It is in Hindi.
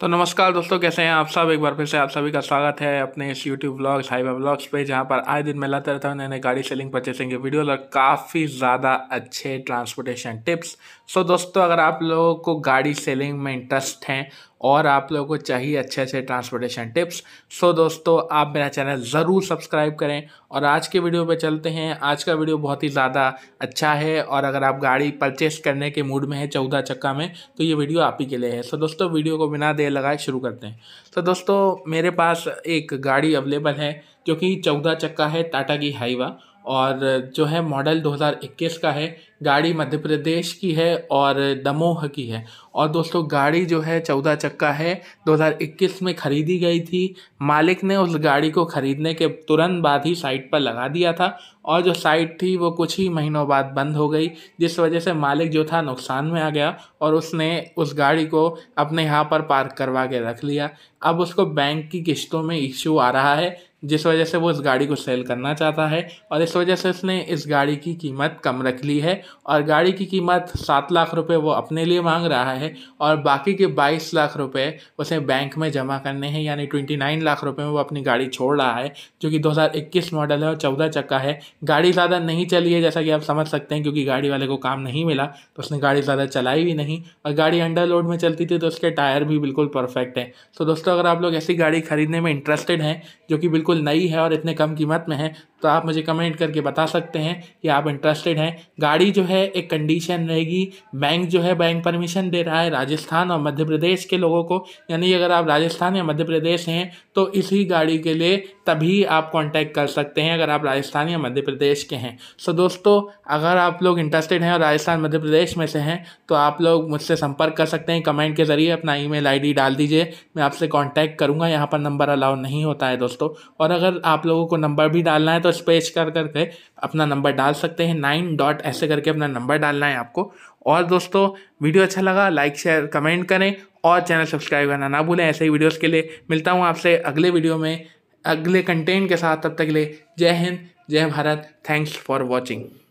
तो नमस्कार दोस्तों कैसे हैं आप सब एक बार फिर से आप सभी का स्वागत है अपने इस यूट्यूब ब्लॉग्स हाईवे ब्लॉग्स पे जहाँ पर आए दिन मैं लाता रहता हूँ नए नए गाड़ी सेलिंग परचेसिंग के वीडियोज और काफ़ी ज़्यादा अच्छे ट्रांसपोर्टेशन टिप्स सो दोस्तों अगर आप लोगों को गाड़ी सेलिंग में इंटरेस्ट हैं और आप लोगों को चाहिए अच्छे अच्छे ट्रांसपोर्टेशन टिप्स सो दोस्तों आप मेरा चैनल ज़रूर सब्सक्राइब करें और आज के वीडियो पे चलते हैं आज का वीडियो बहुत ही ज़्यादा अच्छा है और अगर आप गाड़ी परचेस करने के मूड में है चौदह चक्का में तो ये वीडियो आप ही के लिए है सो दोस्तों वीडियो को बिना देर लगाए शुरू करते हैं तो दोस्तों मेरे पास एक गाड़ी अवेलेबल है जो कि चौदह चक्का है टाटा की हाईवा और जो है मॉडल 2021 का है गाड़ी मध्य प्रदेश की है और दमोह की है और दोस्तों गाड़ी जो है चौदह चक्का है 2021 में ख़रीदी गई थी मालिक ने उस गाड़ी को ख़रीदने के तुरंत बाद ही साइट पर लगा दिया था और जो साइट थी वो कुछ ही महीनों बाद बंद हो गई जिस वजह से मालिक जो था नुकसान में आ गया और उसने उस गाड़ी को अपने यहाँ पर पार्क करवा के रख लिया अब उसको बैंक की किश्तों में इश्यू आ रहा है जिस वजह से वो इस गाड़ी को सेल करना चाहता है और इस वजह से उसने इस गाड़ी की कीमत कम रख ली है और गाड़ी की कीमत सात लाख रुपए वो अपने लिए मांग रहा है और बाकी के बाईस लाख रुपए उसे बैंक में जमा करने हैं यानी ट्वेंटी नाइन लाख रुपए में वो अपनी गाड़ी छोड़ रहा है जो कि दो हज़ार इक्कीस मॉडल है और चौदह चक्का है गाड़ी ज़्यादा नहीं चली है जैसा कि आप समझ सकते हैं क्योंकि गाड़ी वाले को काम नहीं मिला तो उसने गाड़ी ज़्यादा चलाई भी नहीं और गाड़ी अंडर लोड में चलती थी तो उसके टायर भी बिल्कुल परफेक्ट है तो दोस्तों अगर आप लोग ऐसी गाड़ी खरीदने में इंटरेस्टेड हैं जो कि बिल्कुल नई है और इतने कम कीमत में है तो आप मुझे कमेंट करके बता सकते हैं कि आप इंटरेस्टेड हैं गाड़ी जो है एक कंडीशन रहेगी बैंक जो है बैंक परमिशन दे रहा है राजस्थान और मध्य प्रदेश के लोगों को यानी अगर आप राजस्थान या मध्य प्रदेश हैं तो इसी गाड़ी के लिए तभी आप कांटेक्ट कर सकते हैं अगर आप राजस्थान या मध्य प्रदेश के हैं सो दोस्तों अगर आप लोग इंटरेस्टेड हैं और राजस्थान मध्य प्रदेश में से हैं तो आप लोग मुझसे संपर्क कर सकते हैं कमेंट के ज़रिए अपना ई मेल डाल दीजिए मैं आपसे कॉन्टैक्ट करूँगा यहाँ पर नंबर अलाउ नहीं होता है दोस्तों और अगर आप लोगों को नंबर भी डालना है तो तो एच कर करके अपना नंबर डाल सकते हैं नाइन डॉट ऐसे करके अपना नंबर डालना है आपको और दोस्तों वीडियो अच्छा लगा लाइक शेयर कमेंट करें और चैनल सब्सक्राइब करना ना भूलें ऐसे ही वीडियोस के लिए मिलता हूँ आपसे अगले वीडियो में अगले कंटेंट के साथ तब तक के लिए जय हिंद जय भारत थैंक्स फॉर वॉचिंग